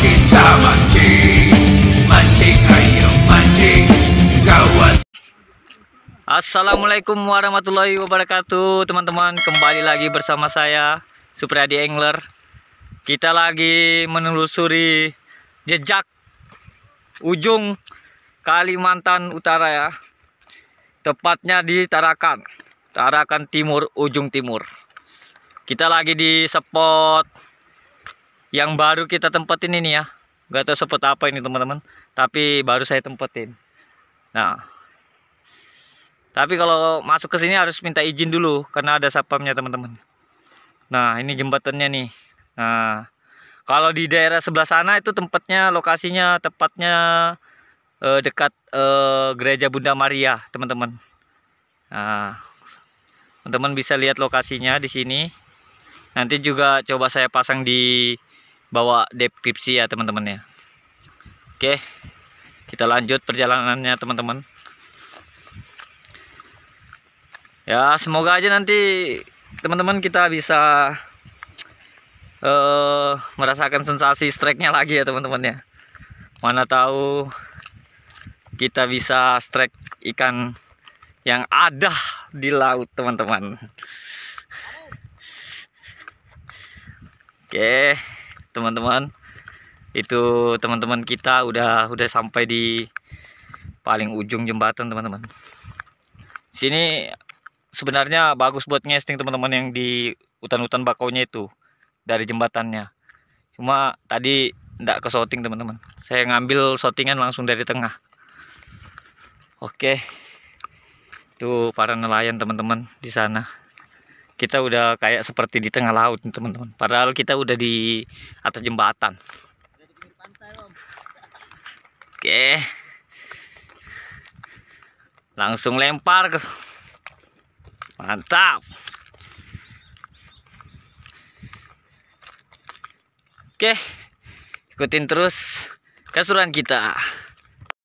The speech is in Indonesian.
kita mancing mancing ayo mancing Assalamualaikum warahmatullahi wabarakatuh teman-teman kembali lagi bersama saya Supriyadi Engler kita lagi menelusuri jejak ujung Kalimantan Utara ya tepatnya di Tarakan Tarakan Timur ujung timur kita lagi di spot yang baru kita tempatin ini ya gak tahu sepet apa ini teman-teman tapi baru saya tempatin nah tapi kalau masuk ke sini harus minta izin dulu karena ada sapamnya teman-teman nah ini jembatannya nih nah kalau di daerah sebelah sana itu tempatnya lokasinya tepatnya eh, dekat eh, gereja Bunda Maria teman-teman nah teman-teman bisa lihat lokasinya di sini nanti juga coba saya pasang di bawa deskripsi ya teman-teman ya oke kita lanjut perjalanannya teman-teman ya semoga aja nanti teman-teman kita bisa uh, merasakan sensasi strike-nya lagi ya teman-teman ya mana tahu kita bisa strike ikan yang ada di laut teman-teman oke okay teman-teman itu teman-teman kita udah udah sampai di paling ujung jembatan teman-teman sini sebenarnya bagus buat ngesting teman-teman yang di hutan-hutan bakonya itu dari jembatannya cuma tadi ndak ke shooting teman-teman saya ngambil shootingan langsung dari tengah oke itu para nelayan teman-teman di sana kita udah kayak seperti di tengah laut teman-teman padahal kita udah di atas jembatan oke langsung lempar ke mantap oke ikutin terus keseruan kita